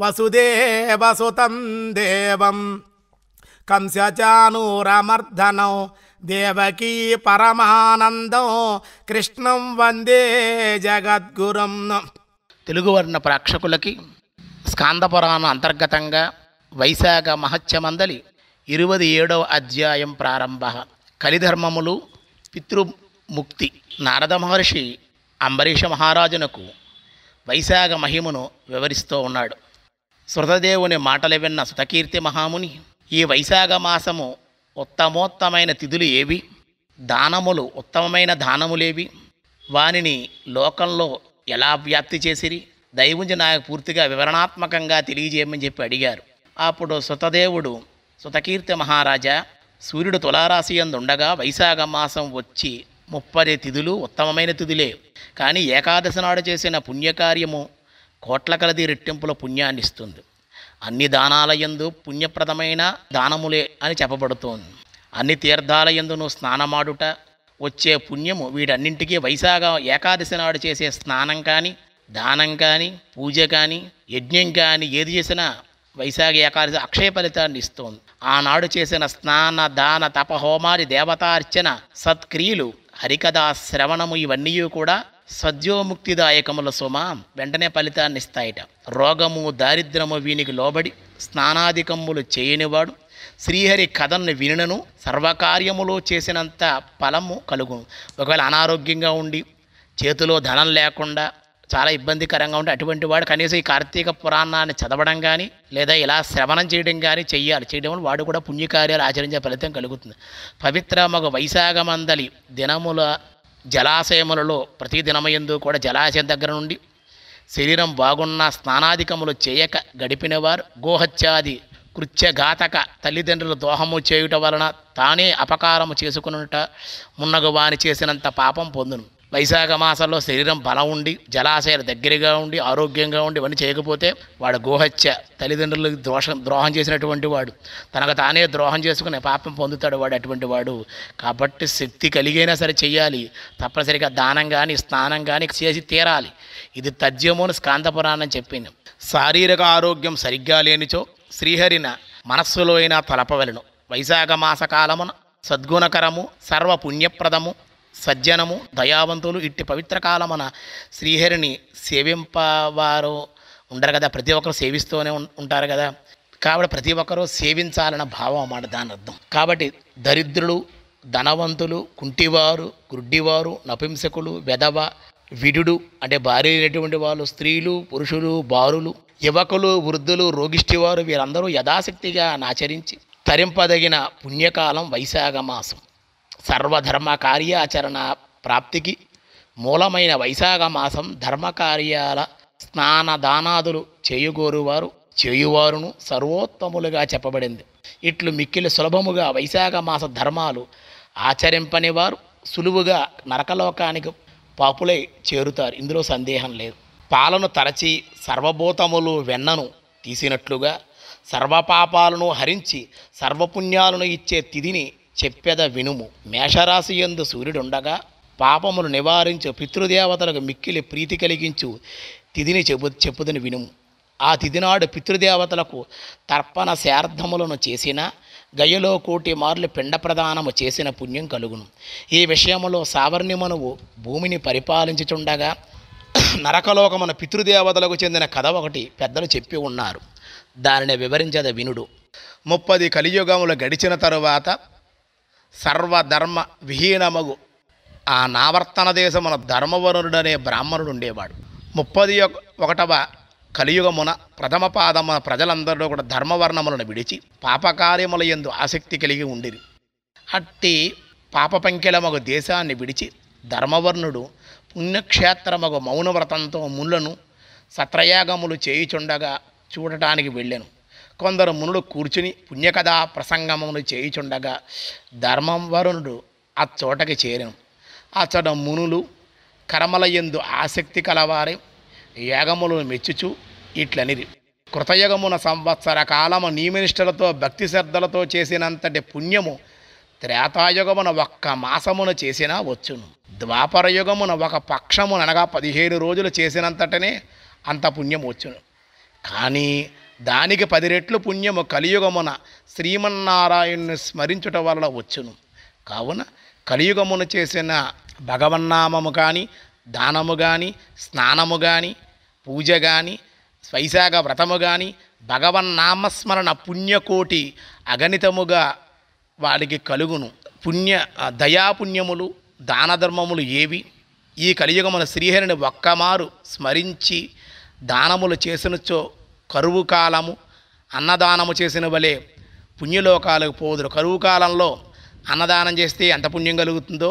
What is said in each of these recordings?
వసుదేవసుతం దేవం కంసచానూరమర్దనం దేవకీ పరమానందం కృష్ణం వందే జగద్గురం తెలుగువర్ణ ప్రేక్షకులకి స్కాందపురాణ అంతర్గతంగా వైశాఖ మహత్యమందలి ఇరవై ఏడవ అధ్యాయం ప్రారంభ కలిధర్మములు పితృముక్తి నారద మహర్షి అంబరీష మహారాజునకు వైశాఖ మహిమను వివరిస్తూ ఉన్నాడు శృతదేవుని మాటలు విన్న సుతకీర్తి మహాముని ఈ వైశాఖ మాసము ఉత్తమోత్తమైన తిథులు ఏవి దానములు ఉత్తమమైన దానములేవి వానిని లోకంలో ఎలా వ్యాప్తి చేసిరి దైవుంజ నాకు పూర్తిగా వివరణాత్మకంగా తెలియజేయమని చెప్పి అడిగారు అప్పుడు సుతదేవుడు సుతకీర్తి మహారాజా సూర్యుడు తులారాశి ఉండగా వైశాఖ మాసం వచ్చి ముప్పది తిథులు ఉత్తమమైన తిథులే కానీ ఏకాదశి నాడు చేసిన పుణ్యకార్యము కోట్ల కలది రెట్టింపుల పుణ్యాన్ని ఇస్తుంది అన్ని దానాలయందు పుణ్యప్రదమైన దానములే అని చెప్పబడుతోంది అన్ని తీర్థాలయందును స్నానమాడుట వచ్చే పుణ్యము వీటన్నింటికీ వైశాఖ ఏకాదశి నాడు చేసే స్నానం కానీ దానం కానీ పూజ కానీ యజ్ఞం కానీ ఏది చేసినా వైశాఖ ఏకాదశి అక్షయ ఫలితాన్ని ఇస్తోంది ఆనాడు చేసిన స్నాన దాన తపహోమాది దేవతార్చన సత్క్రియలు హరికథా శ్రవణము ఇవన్నీ కూడా సద్యోముక్తిదాయకముల సుమ వెంటనే ఫలితాన్ని ఇస్తాయిట రోగము దారిద్రము వీనికి లోబడి స్నానాధికమ్ములు చేయనివాడు శ్రీహరి కథను వినను సర్వకార్యములు చేసినంత ఫలము కలుగు ఒకవేళ అనారోగ్యంగా ఉండి చేతిలో ధనం లేకుండా చాలా ఇబ్బందికరంగా ఉండి అటువంటి వాడు కనీసం ఈ కార్తీక పురాణాన్ని చదవడం కానీ లేదా ఇలా శ్రవణం చేయడం కానీ చెయ్యాలి చేయడం వల్ల వాడు కూడా పుణ్యకార్యాలు ఆచరించే ఫలితం కలుగుతుంది పవిత్ర మగ వైశాఖమందలి దినముల జలాశయములలో ప్రతిదినమయందు కూడా జలాశయం దగ్గర నుండి శరీరం బాగున్న స్నానాధికములు చేయక గడిపినవారు గోహత్యాది కృత్యఘాతక తల్లిదండ్రుల దోహము చేయుట వలన తానే అపకారము చేసుకునుట మున్నగువాని చేసినంత పాపం పొందును వైశాఖ మాసంలో శరీరం బలం ఉండి జలాశయాలు దగ్గరగా ఉండి ఆరోగ్యంగా ఉండి ఇవన్నీ చేయకపోతే వాడు గోహత్య తల్లిదండ్రులకు దోషం ద్రోహం చేసినటువంటి వాడు తనకు తానే ద్రోహం చేసుకునే పాపం పొందుతాడు వాడు అటువంటి వాడు కాబట్టి శక్తి కలిగైనా సరే చేయాలి తప్పనిసరిగా దానం కానీ స్నానం కానీ చేసి తీరాలి ఇది స్కాంత స్కాంతపురాణం చెప్పింది శారీరక ఆరోగ్యం సరిగ్గా లేనిచో శ్రీహరిన మనస్సులో అయినా తలపవలను వైశాఖ మాస కాలమున సద్గుణకరము సర్వపుణ్యప్రదము సజ్జనము దయావంతులు ఇట్టి పవిత్ర కాలమన శ్రీహరిని సేవింపవారు ఉండరు కదా ప్రతి ఒక్కరు సేవిస్తూనే ఉంటారు కదా కాబట్టి ప్రతి ఒక్కరూ సేవించాలన్న భావం అన్నమాట దాని అర్థం కాబట్టి దరిద్రులు ధనవంతులు కుంటివారు గుడ్డివారు నపుంసకులు వెధవ విడుడు అంటే భార్య అయినటువంటి వాళ్ళు స్త్రీలు పురుషులు బారులు యువకులు వృద్ధులు రోగిష్టివారు వీరందరూ యథాశక్తిగా ఆచరించి తరింపదగిన పుణ్యకాలం వైశాఖ మాసం సర్వధర్మ కార్యాచరణ ప్రాప్తికి మూలమైన వైశాఖ మాసం ధర్మకార్యాల స్నాన దానాదులు చేయుగోరువారు చేయువారును సర్వోత్తములుగా చెప్పబడింది ఇట్లు మిక్కిలి సులభముగా వైశాఖ మాస ధర్మాలు ఆచరింపని వారు సులువుగా నరకలోకానికి పాపులై చేరుతారు ఇందులో సందేహం లేదు పాలను తరచి సర్వభూతములు వెన్నను తీసినట్లుగా సర్వపాపాలను హరించి సర్వపుణ్యాలను ఇచ్చే తిథిని చెప్పెద వినుము మేషరాశి ఎందు సూర్యుడుండగా పాపములు నివారించు పితృదేవతలకు మిక్కిలి ప్రీతి కలిగించు తిథిని చెబు చెప్పుదని వినుము ఆ తిథినాడు పితృదేవతలకు తర్పణ శార్థములను చేసిన గయలో కోటి మార్లు పిండ ప్రదానము చేసిన పుణ్యం కలుగును ఈ విషయంలో సావర్ణ్యమనువు భూమిని పరిపాలించుచుండగా నరకలోకమున పితృదేవతలకు చెందిన కథ ఒకటి పెద్దలు చెప్పి ఉన్నారు దానిని వివరించద వినుడు ముప్పది కలియుగములు గడిచిన తరువాత సర్వధర్మ విహీనమగు ఆ నావర్తన దేశమున ధర్మవరుడనే బ్రాహ్మణుడు ఉండేవాడు ముప్పది ఒకటవ కలియుగమున ప్రథమ పాదమున ప్రజలందరూ కూడా ధర్మవర్ణములను విడిచి పాపకార్యముల ఎందు ఆసక్తి కలిగి ఉండిరి అట్టి పాప పంకెలమగు దేశాన్ని విడిచి ధర్మవర్ణుడు పుణ్యక్షేత్రమగు మౌనవ్రతంతో ముళ్ళను సత్రయాగములు చేయుచుండగా చూడటానికి వెళ్ళాను కొందరు మునులు కూర్చుని పుణ్యకథా ప్రసంగమును చేయుచుండగా ధర్మం వరుణుడు ఆ చోటకి ఆ అతడు మునులు ఎందు ఆసక్తి కలవారే యాగములు మెచ్చుచు ఇట్లని కృతయుగమున సంవత్సర కాలము నియమనిష్టలతో భక్తి శ్రద్ధలతో చేసినంతటి పుణ్యము త్రేతాయుగమున ఒక్క మాసమున చేసినా వచ్చును ద్వాపరయుగమున ఒక పక్షమునగా పదిహేను రోజులు చేసినంతటనే అంత పుణ్యం వచ్చును కానీ దానికి పది రెట్లు పుణ్యము కలియుగమున శ్రీమన్నారాయణ్ణి స్మరించుట వల్ల వచ్చును కావున కలియుగమున చేసిన భగవన్నామము కానీ దానము కానీ స్నానము కానీ పూజ కానీ వైశాఖ వ్రతము కానీ భగవన్నామస్మరణ పుణ్యకోటి అగణితముగా వాడికి కలుగును పుణ్య దయాపుణ్యములు దానధర్మములు ఏవి ఈ కలియుగమున శ్రీహరిని ఒక్కమారు స్మరించి దానములు చేసినచో కరువు కాలము అన్నదానము చేసిన వలె పుణ్యలోకాలకు పోదురు కరువు కాలంలో అన్నదానం చేస్తే ఎంత పుణ్యం కలుగుతుందో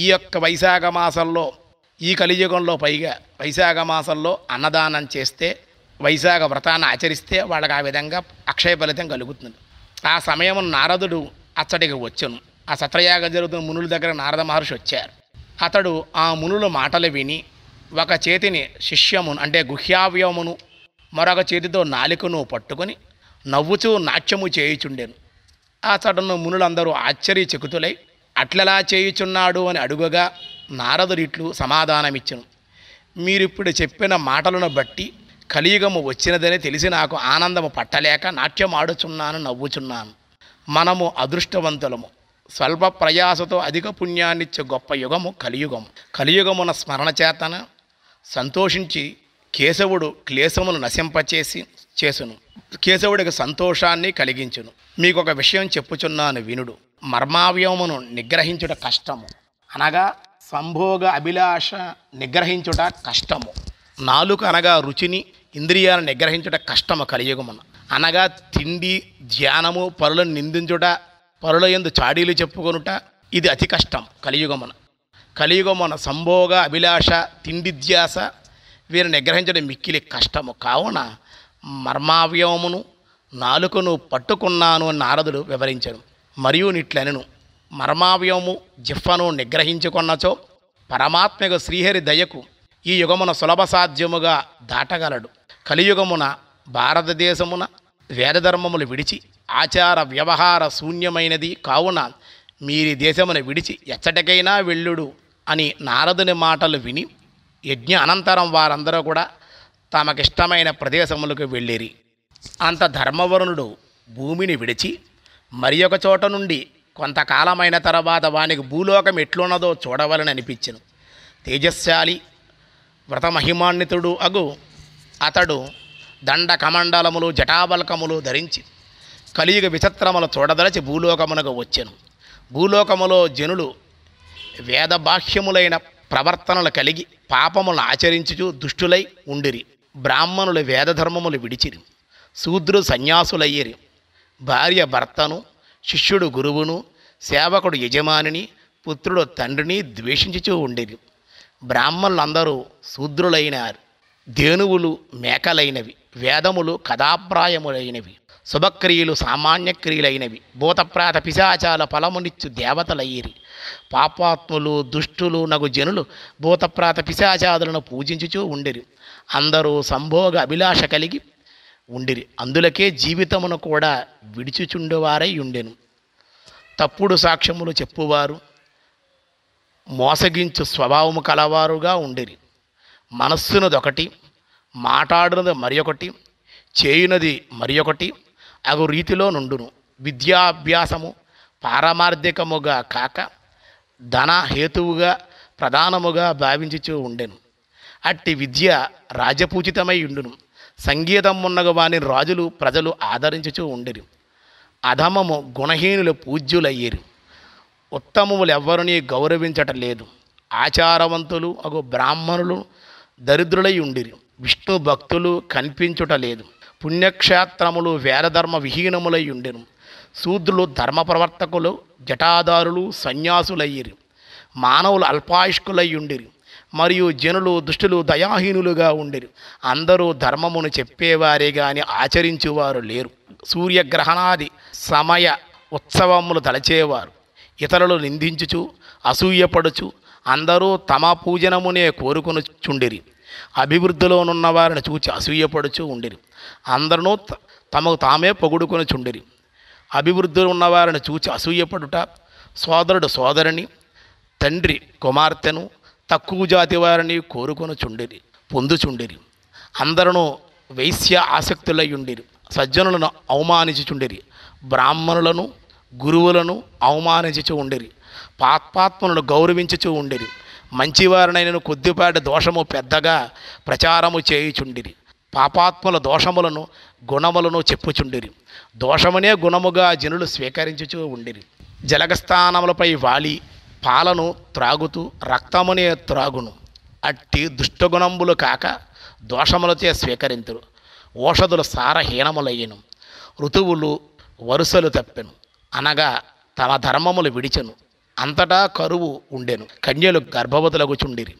ఈ యొక్క వైశాఖ మాసంలో ఈ కలియుగంలో పైగా వైశాఖ మాసంలో అన్నదానం చేస్తే వైశాఖ వ్రతాన్ని ఆచరిస్తే వాళ్ళకి ఆ విధంగా అక్షయ ఫలితం కలుగుతుంది ఆ సమయం నారదుడు అచ్చడికి వచ్చును ఆ సత్రయాగం జరుగుతున్న మునుల దగ్గర నారద మహర్షి వచ్చారు అతడు ఆ మునుల మాటలు విని ఒక చేతిని శిష్యమును అంటే గుహ్యావ్యమును మరొక చేతితో నాలికను పట్టుకొని నవ్వుచూ నాట్యము చేయుచుండెను ఆ చటను మునులందరూ ఆశ్చర్య చెకుతులై అట్లలా చేయుచున్నాడు అని అడుగగా నారదుడిట్లు సమాధానమిచ్చను మీరిప్పుడు చెప్పిన మాటలను బట్టి కలియుగము వచ్చినదని తెలిసి నాకు ఆనందము పట్టలేక నాట్యం ఆడుచున్నాను నవ్వుచున్నాను మనము అదృష్టవంతులము స్వల్ప ప్రయాసతో అధిక పుణ్యాన్నిచ్చే గొప్ప యుగము కలియుగము కలియుగమున స్మరణ చేతన సంతోషించి కేశవుడు క్లేశమును నశింపచేసి చేసును కేశవుడికి సంతోషాన్ని కలిగించును మీకు ఒక విషయం చెప్పుచున్నాను వినుడు మర్మావ్యమును నిగ్రహించుట కష్టము అనగా సంభోగ అభిలాష నిగ్రహించుట కష్టము నాలుక అనగా రుచిని ఇంద్రియాలను నిగ్రహించుట కష్టము కలియుగమున అనగా తిండి ధ్యానము పరులను నిందించుట పరుల ఎందు చాడీలు చెప్పుకొనుట ఇది అతి కష్టం కలియుగమున కలియుగమున సంభోగ అభిలాష ధ్యాస వీరిని నిగ్రహించడం మిక్కిలి కష్టము కావున మర్మావ్యమును నాలుకను పట్టుకున్నాను అని నారదుడు వివరించాను మరియు నిట్లనను మర్మావ్యము జిఫ్ఫను నిగ్రహించుకున్నచో పరమాత్మకు శ్రీహరి దయకు ఈ యుగమున సులభ సాధ్యముగా దాటగలడు కలియుగమున భారతదేశమున వేదధర్మములు విడిచి ఆచార వ్యవహార శూన్యమైనది కావున మీరి దేశమును విడిచి ఎచ్చటికైనా వెళ్ళుడు అని నారదుని మాటలు విని యజ్ఞ అనంతరం వారందరూ కూడా తమకిష్టమైన ప్రదేశములకు వెళ్ళిరి అంత ధర్మవరుణుడు భూమిని విడిచి మరి ఒక చోట నుండి కొంతకాలమైన తర్వాత వానికి భూలోకం ఎట్లున్నదో చూడవలని అనిపించను తేజస్శాలి వ్రతమహిమాన్వితుడు అగు అతడు దండ కమండలములు జటాబల్కములు ధరించి కలియుగ విచిత్రములు చూడదలచి భూలోకమునకు వచ్చెను భూలోకములో జనులు వేదబాహ్యములైన ప్రవర్తనలు కలిగి పాపములు ఆచరించుచు దుష్టులై ఉండిరి బ్రాహ్మణులు వేదధర్మములు విడిచిరి శూద్రు సన్యాసులయ్యిరి భార్య భర్తను శిష్యుడు గురువును సేవకుడు యజమానిని పుత్రుడు తండ్రిని ద్వేషించుచూ ఉండేది బ్రాహ్మణులందరూ శూద్రులైనారు దేనువులు మేకలైనవి వేదములు కథాప్రాయములైనవి శుభక్రియలు సామాన్య క్రియలైనవి భూతప్రాత పిశాచాల ఫలమునిచ్చు దేవతలయ్యిరి పాపాత్ములు దుష్టులు నగు జనులు భూతప్రాత పిశాచాదులను పూజించుచూ ఉండిరి అందరూ సంభోగ అభిలాష కలిగి ఉండిరి అందులకే జీవితమును కూడా విడిచిచుండేవారై ఉండెను తప్పుడు సాక్ష్యములు చెప్పువారు మోసగించు స్వభావము కలవారుగా ఉండిరి మనస్సునదొకటి మాట్లాడినది మరి ఒకటి చేయునది మరి ఒకటి అగు రీతిలో నుండును విద్యాభ్యాసము పారమార్థికముగా కాక ధన హేతువుగా ప్రధానముగా భావించుచూ ఉండెను అట్టి విద్య రాజపూచితమై ఉండును సంగీతం ఉన్నగవాని రాజులు ప్రజలు ఆదరించుచూ ఉండేరు అధమము గుణహీనులు పూజ్యులయ్యేరు ఉత్తమములు ఎవరిని లేదు ఆచారవంతులు అగు బ్రాహ్మణులు దరిద్రులై ఉండిరు విష్ణు భక్తులు కనిపించుట లేదు పుణ్యక్షేత్రములు వేరధర్మ విహీనములై ఉండెను శూద్రులు ధర్మ ప్రవర్తకులు జటాదారులు సన్యాసులయ్యిరు మానవులు అల్పాయుష్కులై ఉండిరి మరియు జనులు దుష్టులు దయాహీనులుగా ఉండిరి అందరూ ధర్మమును చెప్పేవారే కానీ ఆచరించేవారు లేరు సూర్యగ్రహణాది సమయ ఉత్సవములు తలచేవారు ఇతరులు నిందించుచు అసూయపడుచు అందరూ తమ పూజనమునే కోరుకొనుచుండిరి అభివృద్ధిలోనున్న వారిని చూచి అసూయపడుచు ఉండిరి అందరూ తమకు తామే పొగుడుకొని చుండిరి అభివృద్ధిలో ఉన్నవారిని చూచి అసూయపడుట సోదరుడు సోదరిని తండ్రి కుమార్తెను తక్కువ జాతి వారిని కోరుకొని చుండిరి పొందుచుండిరి అందరూ వైశ్య ఆసక్తులై సజ్జనులను అవమానించుచుండిరి బ్రాహ్మణులను గురువులను అవమానించుచు ఉండిరి పాత్పాత్మలను గౌరవించుచూ ఉండిరి మంచివారినైనను కొద్దిపాటి దోషము పెద్దగా ప్రచారము చేయుచుండిరి పాపాత్ముల దోషములను గుణములను చెప్పుచుండిరి దోషమునే గుణముగా జనులు స్వీకరించుచూ ఉండిరి జలగస్థానములపై వాలి పాలను త్రాగుతూ రక్తమునే త్రాగును అట్టి దుష్టగుణములు కాక దోషములచే స్వీకరింతురు ఓషధులు సారహీనములయ్యను ఋతువులు వరుసలు తప్పెను అనగా తన ధర్మములు విడిచెను అంతటా కరువు ఉండెను కన్యలు గర్భవతులకు చుండిరి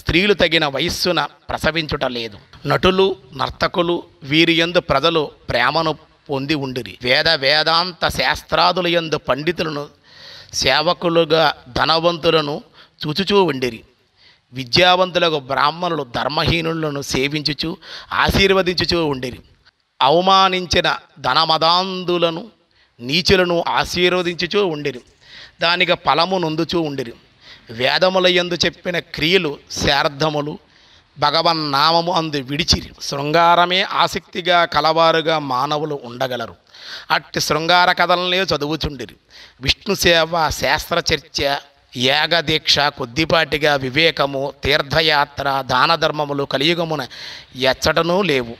స్త్రీలు తగిన వయస్సున ప్రసవించుట లేదు నటులు నర్తకులు వీరియందు ప్రజలు ప్రేమను పొంది ఉండిరి వేద వేదాంత శాస్త్రాదుల యందు పండితులను సేవకులుగా ధనవంతులను చూచుచూ ఉండిరి విద్యావంతులకు బ్రాహ్మణులు ధర్మహీనులను సేవించుచు ఆశీర్వదించుచూ ఉండిరి అవమానించిన ధనమదాంధులను నీచులను ఆశీర్వదించుచూ ఉండిరి దానికి ఫలము నొందుచూ ఉండిరి వేదముల ఎందు చెప్పిన క్రియలు శార్థములు భగవన్నామము అందు విడిచిరి శృంగారమే ఆసక్తిగా కలవారుగా మానవులు ఉండగలరు అట్టి శృంగార కథలనే చదువుచుండిరి విష్ణు సేవ శాస్త్ర చర్చ యాగదీక్ష కొద్దిపాటిగా వివేకము తీర్థయాత్ర దాన ధర్మములు కలియుగమున ఎచ్చటనూ లేవు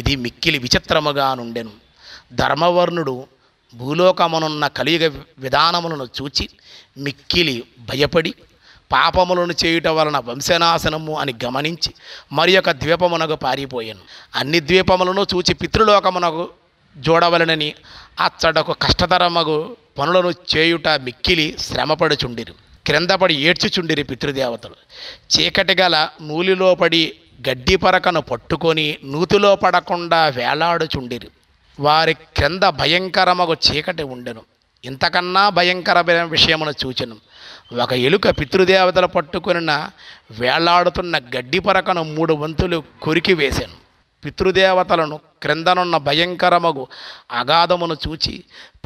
ఇది మిక్కిలి విచిత్రముగా నుండెను ధర్మవర్ణుడు భూలోకమునున్న కలియుగ విధానములను చూచి మిక్కిలి భయపడి పాపములను చేయుట వలన వంశనాశనము అని గమనించి మరి యొక్క ద్వీపమునకు పారిపోయాను అన్ని ద్వీపములను చూచి పితృలోకమునకు చూడవలనని అచ్చడకు కష్టతరమగు పనులను చేయుట మిక్కిలి శ్రమపడుచుండిరు క్రిందపడి ఏడ్చుచుండిరి పితృదేవతలు చీకటి గల నూలిలో పడి గడ్డి పరకను పట్టుకొని నూతిలో పడకుండా వేలాడుచుండిరు వారి క్రింద భయంకరమగు చీకటి ఉండెను ఇంతకన్నా భయంకరమైన విషయమును చూచెను ఒక ఎలుక పితృదేవతలు పట్టుకున్న వేళ్లాడుతున్న గడ్డి పరకను మూడు వంతులు కొరికి వేశాను పితృదేవతలను క్రిందనున్న భయంకరమగు అగాధమును చూచి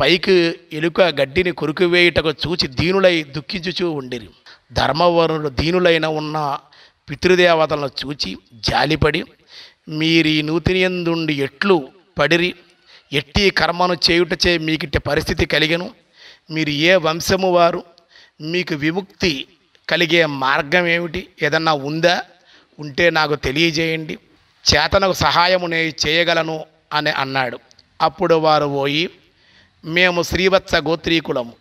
పైకి ఎలుక గడ్డిని కొరికి వేయుటకు చూచి దీనులై దుఃఖించుచూ ఉండిరి ధర్మవరుడు దీనులైన ఉన్న పితృదేవతలను చూచి జాలిపడి మీరీ నూతినియందుండి ఎట్లు పడిరి ఎట్టి కర్మను చేయుట చేయుటచే మీకు పరిస్థితి కలిగను మీరు ఏ వంశము వారు మీకు విముక్తి కలిగే మార్గం ఏమిటి ఏదన్నా ఉందా ఉంటే నాకు తెలియజేయండి చేతనకు సహాయము నేను చేయగలను అని అన్నాడు అప్పుడు వారు పోయి మేము శ్రీవత్స గోత్రీకులము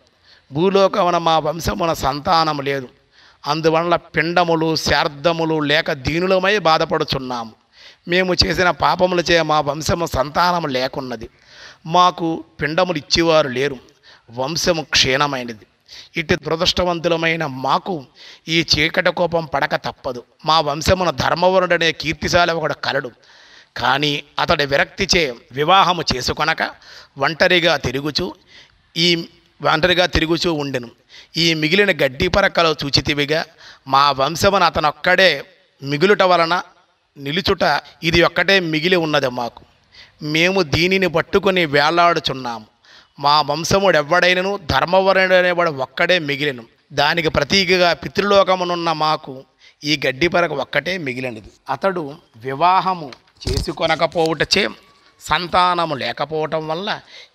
భూలోకమున మా వంశమున సంతానం లేదు అందువల్ల పిండములు శార్ధములు లేక దీనులమై బాధపడుచున్నాము మేము చేసిన పాపములచే మా వంశము సంతానము లేకున్నది మాకు పిండములు ఇచ్చేవారు లేరు వంశము క్షీణమైనది ఇటు దురదృష్టవంతులమైన మాకు ఈ చీకటి కోపం పడక తప్పదు మా వంశమున ధర్మవరుడనే కీర్తిశాలి ఒకడు కలడు కానీ అతడి విరక్తిచే వివాహము చేసుకొనక ఒంటరిగా తిరుగుచూ ఈ ఒంటరిగా తిరుగుచూ ఉండెను ఈ మిగిలిన గడ్డి పరకలో చూచితివిగా మా వంశమున అతనొక్కడే మిగులుట వలన నిలుచుట ఇది ఒక్కటే మిగిలి ఉన్నది మాకు మేము దీనిని పట్టుకొని వేలాడుచున్నాము మా వంశముడు ఎవడైనను ధర్మవరుడనేవాడు ఒక్కడే మిగిలిను దానికి ప్రతీకగా పితృలోకమునున్న మాకు ఈ గడ్డి పరకు ఒక్కటే మిగిలినది అతడు వివాహము చేసుకొనకపోవుటచే సంతానము లేకపోవటం వల్ల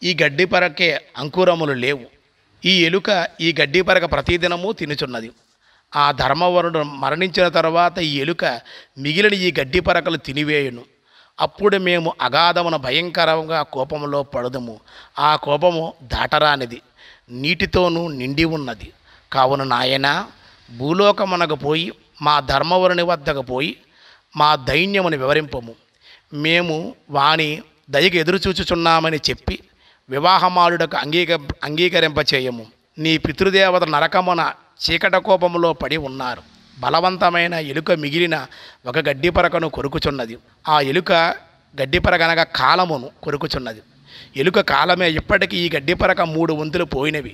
ఈ గడ్డి పరకే అంకురములు లేవు ఈ ఎలుక ఈ గడ్డి పరక ప్రతిదినము తినుచున్నది ఆ ధర్మవరుడు మరణించిన తర్వాత ఈ ఎలుక మిగిలిన ఈ గడ్డి పరకలు తినివేయును అప్పుడు మేము అగాధమున భయంకరంగా కోపంలో పడదము ఆ కోపము దాటరానిది నీటితోనూ నిండి ఉన్నది కావున నాయన భూలోకమునకు పోయి మా ధర్మవరుని వద్దకు పోయి మా దైన్యమును వివరింపము మేము వాని దయకు ఎదురుచూచుచున్నామని చెప్పి వివాహమాలుడకు అంగీక అంగీకరింపచేయము నీ పితృదేవత నరకమున చీకట కోపములో పడి ఉన్నారు బలవంతమైన ఎలుక మిగిలిన ఒక గడ్డిపరకను కొరుకుచున్నది ఆ ఎలుక గడ్డిపరగనగ కాలమును కొరుకుచున్నది ఎలుక కాలమే ఇప్పటికీ ఈ గడ్డిపరక మూడు వంతులు పోయినవి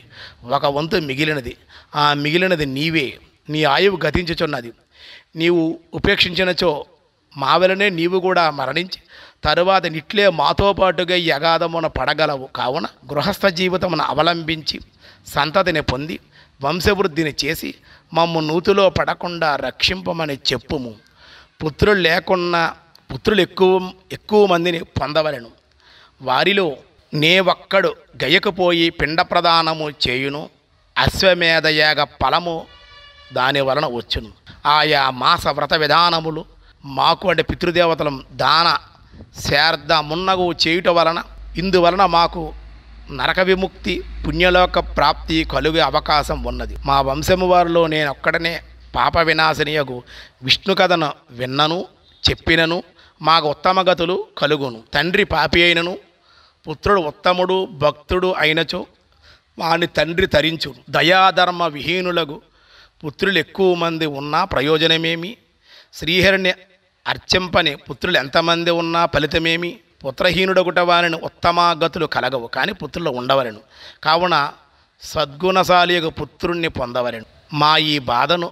ఒక వంతు మిగిలినది ఆ మిగిలినది నీవే నీ ఆయువు గతించుచున్నది నీవు ఉపేక్షించినచో మావలనే నీవు కూడా మరణించి తరువాత నిట్లే మాతో పాటుగా యగాదమున పడగలవు కావున గృహస్థ జీవితమును అవలంబించి సంతతిని పొంది వంశవృద్ధిని చేసి మమ్ము నూతిలో పడకుండా రక్షింపమని చెప్పుము పుత్రులు లేకున్నా పుత్రులు ఎక్కువ ఎక్కువ మందిని పొందవలను వారిలో నే ఒక్కడు గయకపోయి పిండ ప్రదానము చేయును అశ్వమేధయాగ ఫలము దాని వలన వచ్చును ఆయా మాస వ్రత విధానములు మాకు అంటే పితృదేవతలం దాన శార్ధ మున్నగు చేయుట వలన ఇందువలన మాకు నరక విముక్తి పుణ్యలోక ప్రాప్తి కలుగే అవకాశం ఉన్నది మా వంశము వారిలో నేనొక్కడనే పాప వినాశనియకు విష్ణు కథను విన్నను చెప్పినను మాకు ఉత్తమ గతులు కలుగును తండ్రి పాపి అయినను పుత్రుడు ఉత్తముడు భక్తుడు అయినచో వాని తండ్రి తరించు దయాధర్మ విహీనులకు పుత్రులు ఎక్కువ మంది ఉన్నా ప్రయోజనమేమి శ్రీహరిని అర్చింపని పుత్రులు ఎంతమంది ఉన్నా ఫలితమేమి పుత్రహీనుడగుట వారిని ఉత్తమాగతులు కలగవు కానీ పుత్రులు ఉండవలను కావున సద్గుణశాలి పుత్రుణ్ణి పొందవలను మా ఈ బాధను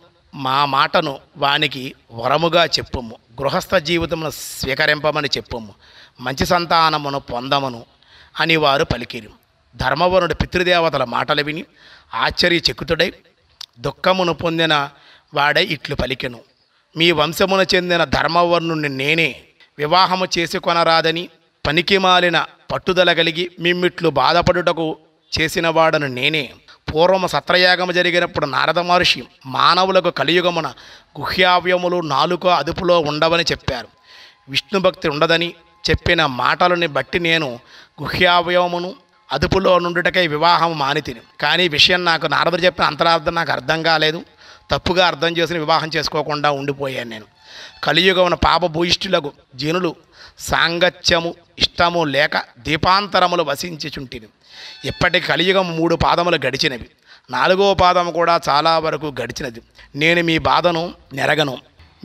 మా మాటను వానికి వరముగా చెప్పుము గృహస్థ జీవితమును స్వీకరింపమని చెప్పుము మంచి సంతానమును పొందమును అని వారు పలికిరు ధర్మవరుడు పితృదేవతల మాటలు విని ఆశ్చర్యచకుతుడై దుఃఖమును పొందిన వాడే ఇట్లు పలికెను మీ వంశమున చెందిన ధర్మవర్ణుణ్ణి నేనే వివాహము చేసుకొనరాదని పనికిమాలిన పట్టుదల కలిగి మిమ్మిట్లు బాధపడుటకు చేసినవాడను నేనే పూర్వము సత్రయాగము జరిగినప్పుడు నారద మహర్షి మానవులకు కలియుగమున గుహ్యావ్యములు నాలుక అదుపులో ఉండవని చెప్పారు విష్ణుభక్తి ఉండదని చెప్పిన మాటలని బట్టి నేను గుహ్యావయవమును అదుపులో నుండుటకై వివాహం మానితిని కానీ విషయం నాకు నారదుడు చెప్పిన అంతరార్థం నాకు అర్థం కాలేదు తప్పుగా అర్థం చేసిన వివాహం చేసుకోకుండా ఉండిపోయాను నేను కలియుగమున పాపభూయిష్ఠులకు జనులు సాంగత్యము ఇష్టము లేక దీపాంతరములు వసించుచుంటిని ఇప్పటి కలియుగం మూడు పాదములు గడిచినవి నాలుగో పాదం కూడా చాలా వరకు గడిచినది నేను మీ బాధను నెరగను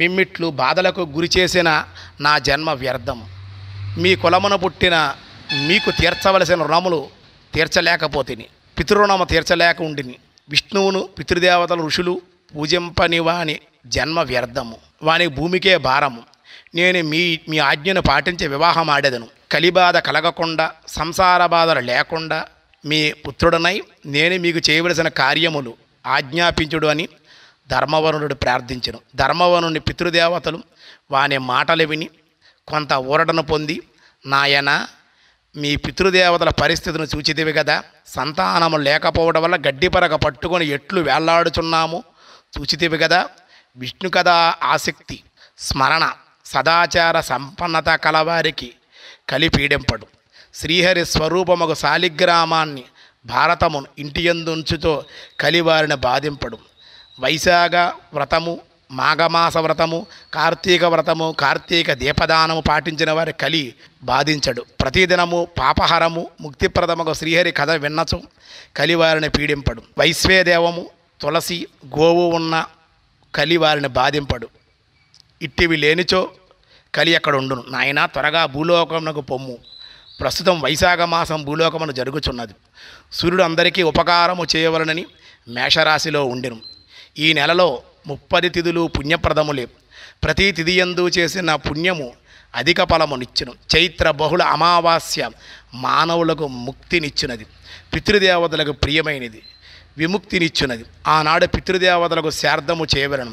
మిమ్మిట్లు బాధలకు గురి చేసిన నా జన్మ వ్యర్థం మీ కులమున పుట్టిన మీకు తీర్చవలసిన రుణములు తీర్చలేకపోతేని పితృణము తీర్చలేక ఉండిని విష్ణువును పితృదేవతలు ఋషులు పూజింపని వాని జన్మ వ్యర్థము వాని భూమికే భారము నేను మీ మీ ఆజ్ఞను పాటించి వివాహం ఆడేదను కలిబాధ కలగకుండా సంసార బాధలు లేకుండా మీ పుత్రుడనై నేను మీకు చేయవలసిన కార్యములు ఆజ్ఞాపించుడు అని ధర్మవరుణుడు ప్రార్థించను ధర్మవరుణుని పితృదేవతలు వాని మాటలు విని కొంత ఊరటను పొంది నాయన మీ పితృదేవతల పరిస్థితిని చూచిదివి కదా సంతానము లేకపోవడం వల్ల గడ్డిపరక పట్టుకొని ఎట్లు వేళ్లాడుచున్నాము చూచితివి కదా విష్ణు కథ ఆసక్తి స్మరణ సదాచార సంపన్నత కలవారికి కలిపీడింపడు శ్రీహరి స్వరూపముకు శాలిగ్రామాన్ని భారతమును ఇంటియందుంచుతో కలివారిని బాధింపడు వైశాఖ వ్రతము మాఘమాస వ్రతము కార్తీక వ్రతము కార్తీక దీపదానము పాటించిన వారి కలి బాధించడు ప్రతిదినము పాపహరము ముక్తిప్రదముగు శ్రీహరి కథ విన్నచు కలివారిని పీడింపడు వైశ్వేదేవము తులసి గోవు ఉన్న కలివారిని బాధింపడు ఇట్టివి లేనిచో కలి అక్కడ ఉండును నాయన త్వరగా భూలోకమునకు పొమ్ము ప్రస్తుతం వైశాఖ మాసం భూలోకమును జరుగుచున్నది సూర్యుడు అందరికీ ఉపకారము చేయవలనని మేషరాశిలో ఉండెను ఈ నెలలో ముప్పది తిథులు పుణ్యప్రదములే ప్రతి తిథియందు చేసిన పుణ్యము అధిక ఫలమునిచ్చును చైత్ర బహుళ అమావాస్య మానవులకు ముక్తినిచ్చినది పితృదేవతలకు ప్రియమైనది విముక్తినిచ్చున్నది ఆనాడు పితృదేవతలకు శార్థము చేయవలను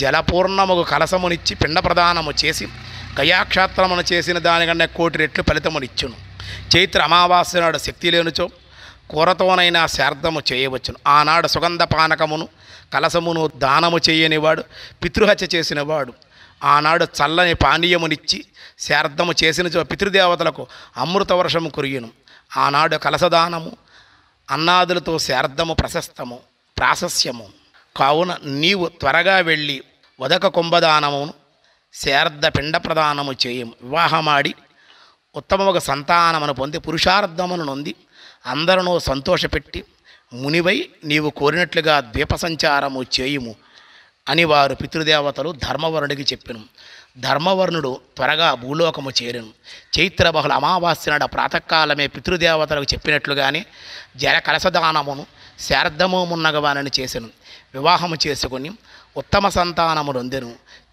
జలపూర్ణముకు కలసమునిచ్చి పిండ ప్రదానము చేసి గయాక్షేత్రమును చేసిన దానికన్నా కోటి రెట్లు ఫలితమునిచ్చును చైత్ర అమావాస్య నాడు శక్తి లేనుచో కూరతోనైనా శార్థము చేయవచ్చును ఆనాడు సుగంధ పానకమును కలసమును దానము చేయనివాడు పితృహత్య చేసినవాడు ఆనాడు చల్లని పానీయమునిచ్చి శార్థము చేసిన పితృదేవతలకు అమృతవర్షము కురియును ఆనాడు కలసదానము అన్నాదులతో శార్థము ప్రశస్తము ప్రాశస్యము కావున నీవు త్వరగా వెళ్ళి వదక కుంభదానమును శార్థ పిండ ప్రదానము చేయం వివాహమాడి ఉత్తమముగ సంతానమును పొంది పురుషార్థమును నొంది అందరినూ సంతోషపెట్టి మునివై నీవు కోరినట్లుగా ద్వీపసంచారము చేయుము అని వారు పితృదేవతలు ధర్మవరుడికి చెప్పిను ధర్మవర్ణుడు త్వరగా భూలోకము చేరును బహుళ అమావాస్య నాడు ప్రాతకాలమే పితృదేవతలకు చెప్పినట్లుగానే జర కలసదానమును శార్థము మున్నగవానని చేసెను వివాహము చేసుకుని ఉత్తమ సంతానము రొందెను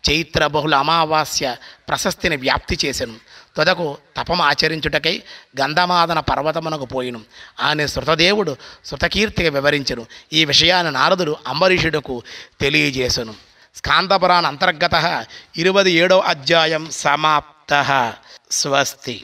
చైత్ర బహుళ అమావాస్య ప్రశస్తిని వ్యాప్తి చేసెను తొదకు తపం ఆచరించుటకై గంధమాదన పర్వతమునకు పోయిను ఆయన శృతదేవుడు శృతకీర్తిగా వివరించను ఈ విషయాన్ని నారదుడు అంబరీషుడకు తెలియజేసెను స్కాందపురాన్ అంతర్గత ఇరవై ఏడవ అధ్యాయం సమాప్త స్వస్తి